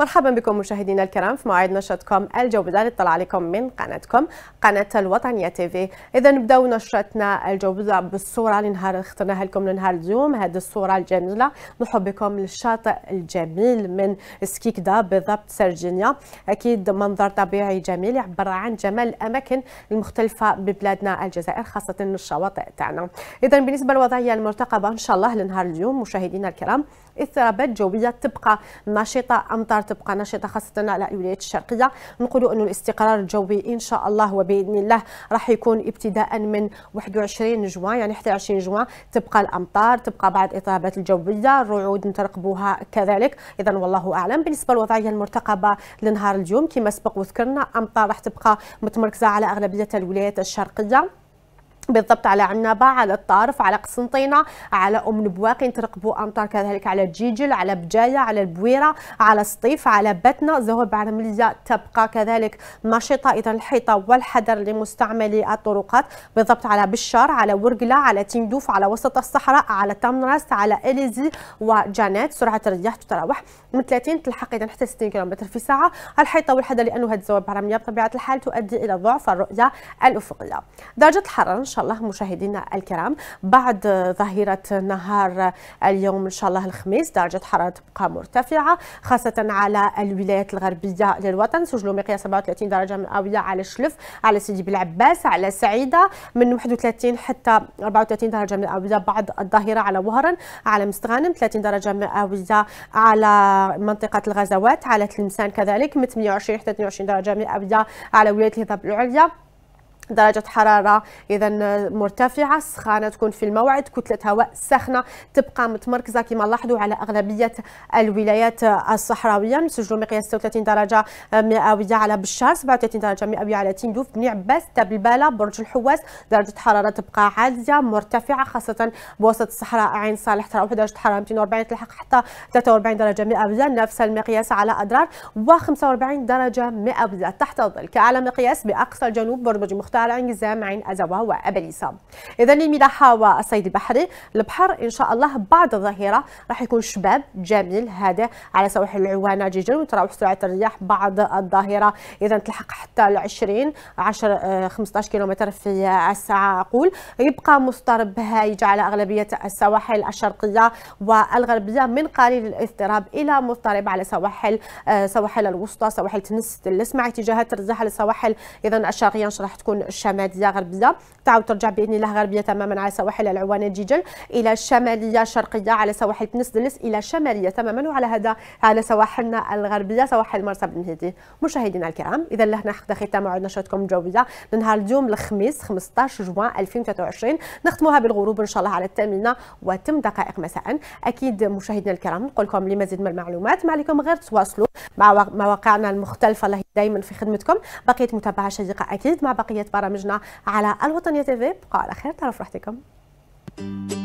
مرحبا بكم مشاهدينا الكرام في موعد نشرتكم الجوده اللي طلع عليكم من قناتكم قناه الوطنيه تيفي اذا نبداو نشرتنا الجوده بالصوره اللي نهار اخترناها لكم لنهار اليوم هذه الصوره الجميله نرحب بكم للشاطئ الجميل من سكيكدا بالضبط سرجينيا اكيد منظر طبيعي جميل يعبر عن جمال الاماكن المختلفه ببلادنا الجزائر خاصه الشواطئ تاعنا اذا بالنسبه للوضعيه المرتقبه ان شاء الله لنهار اليوم مشاهدينا الكرام اضطرابات جويه تبقى نشطه امطار تبقى نشطه خاصه على الولايات الشرقيه نقولوا انه الاستقرار الجوي ان شاء الله وباذن الله راح يكون ابتداء من 21 جوان يعني حتى 20 جوان تبقى الامطار تبقى بعض الاضطرابات الجويه الرعود نترقبوها كذلك اذا والله اعلم بالنسبه للوضعيه المرتقبه لنهار اليوم كما سبق وذكرنا امطار راح تبقى متمركزه على اغلبيه الولايات الشرقيه بالضبط على عنابة على الطارف على قسنطينة على أم نبواقي ترقبوا أمطار كذلك على جيجل على بجاية على البويرة على سطيف على بتنا زهور بعرملية تبقى كذلك نشطة إذا الحيطة والحذر لمستعملي الطرقات بالضبط على بشار على ورقلة على تندوف على وسط الصحراء على تمنرس على إليزي وجانات سرعة الرياح تتراوح من 30 تلحق إذا حتى 60 كم في ساعة الحيطة والحذر لأنه هذه الزهور بعرملية بطبيعة الحال تؤدي إلى ضعف الرؤية الأفقية درجة الحرارة شاء الله مشاهدينا الكرام بعد ظهيرة نهار اليوم إن شاء الله الخميس درجة حرارة تبقى مرتفعة خاصة على الولايات الغربية للوطن سجلوا مقياس 37 درجة مئوية على الشلف على سيدي بلعباس على سعيدة من 31 حتى 34 درجة مئوية بعد الظهيرة على وهران على مستغانم 30 درجة مئوية على منطقة الغزوات على تلمسان كذلك من 28 حتى 22 درجة مئوية على ولاية الهضاب العليا درجة حرارة إذا مرتفعة السخانة تكون في الموعد كتلة هواء ساخنة تبقى متمركزة كما لاحظوا على أغلبية الولايات الصحراوية نسجلوا مقياس 36 درجة مئوية على بشار 37 درجة مئوية على تندوف بني عباس تبلبالة برج الحواس درجة حرارة تبقى عالية مرتفعة خاصة بوسط الصحراء عين صالح تراوح درجة حرارة 240 تلحق حتى 43 درجة مئوية نفس المقياس على أدرار و 45 درجة مئوية تحت الظل، كأعلى مقياس بأقصى الجنوب برج مختلف على انجزام عين أزوا وابليسا إذا الملاحة والصيد البحري البحر إن شاء الله بعد الظهيرة راح يكون شباب جميل هذا على سواحل العوانة جيجل وتراوح سرعة الرياح بعد الظهيرة إذا تلحق حتى ال 20 10 15 كيلومتر في الساعة أقول يبقى مصدر بهايج على أغلبية السواحل الشرقية والغربية من قليل الاضطراب إلى مضطرب على سواحل آه، سواحل الوسطى سواحل تنس تلس مع اتجاهات الرياح على السواحل إذا الشرقية إن شاء الله تكون الشماليه غربيه تعاود ترجع باذن الله غربيه تماما على سواحل العوان جيجل الى الشماليه شرقيه على سواحل تونس دلس الى شماليه تماما وعلى هذا على سواحلنا الغربيه سواحل مرسى بن هدي مشاهدينا الكرام اذا لهنا حق ختام موعد نشاطكم الجويه لنهار اليوم الخميس 15 جوان 2023 نختموها بالغروب ان شاء الله على الثامنه وتم دقائق مساء اكيد مشاهدينا الكرام نقول لكم لمزيد من المعلومات ما عليكم غير تواصلوا مع مواقعنا المختلفه الله دائما في خدمتكم بقيت متابعه شيقه اكيد مع بقيه برامجنا على الوطنية تيفي بقوا على خير تعرف راحتكم